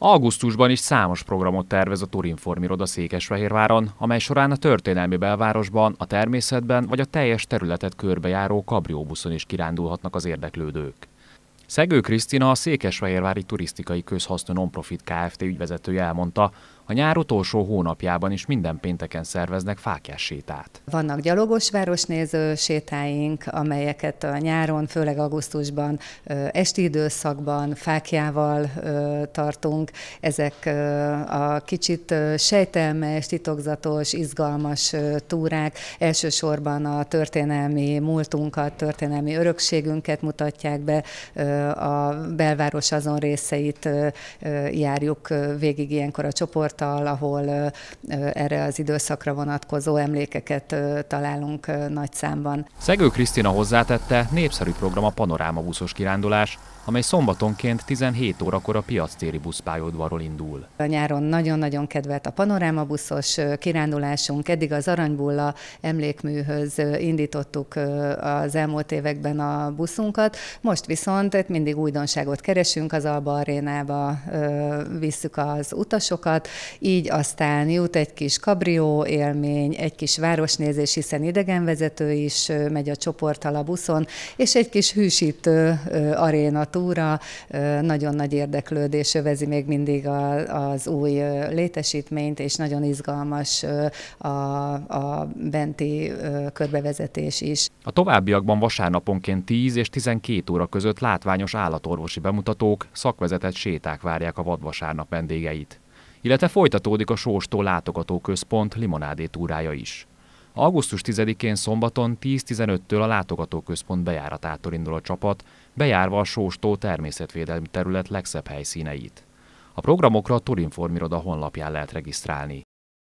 Augusztusban is számos programot tervez a Turinform iroda Székesfehérváron, amely során a történelmi belvárosban, a természetben vagy a teljes területet körbejáró kabrióbuszon is kirándulhatnak az érdeklődők. Szegő Krisztina, a Székesfehérvári Turisztikai Közhasznú Nonprofit Kft. ügyvezetője elmondta, a nyár utolsó hónapjában is minden pénteken szerveznek fákjás sétát. Vannak gyalogos városnéző sétáink, amelyeket a nyáron, főleg augusztusban, esti időszakban fákjával tartunk. Ezek a kicsit sejtelmes, titokzatos, izgalmas túrák elsősorban a történelmi múltunkat, történelmi örökségünket mutatják be, a belváros azon részeit járjuk végig ilyenkor a csoport hivatal, ahol erre az időszakra vonatkozó emlékeket találunk nagy számban. Szegő Krisztina hozzátette, népszerű program a Panoráma buszos kirándulás, amely szombatonként 17 órakor a piactéri buszpályaudvarról indul. A nyáron nagyon-nagyon kedvelt a panoráma buszos kirándulásunk. Eddig az Aranybulla emlékműhöz indítottuk az elmúlt években a buszunkat. Most viszont mindig újdonságot keresünk, az Alba Arénába visszük az utasokat, így aztán jut egy kis kabrió élmény, egy kis városnézés, hiszen idegenvezető is megy a csoporttal a buszon, és egy kis hűsítő arénatúra, nagyon nagy érdeklődés övezi még mindig az új létesítményt, és nagyon izgalmas a, a benti körbevezetés is. A továbbiakban vasárnaponként 10 és 12 óra között látványos állatorvosi bemutatók, szakvezetett séták várják a vadvasárnap vendégeit illetve folytatódik a Sóstól látogatóközpont limonádé túrája is. Augusztus 10-én szombaton 10-15-től a látogatóközpont bejáratától indul a csapat, bejárva a Sóstó természetvédelmi terület legszebb helyszíneit. A programokra a Turinform iroda honlapján lehet regisztrálni.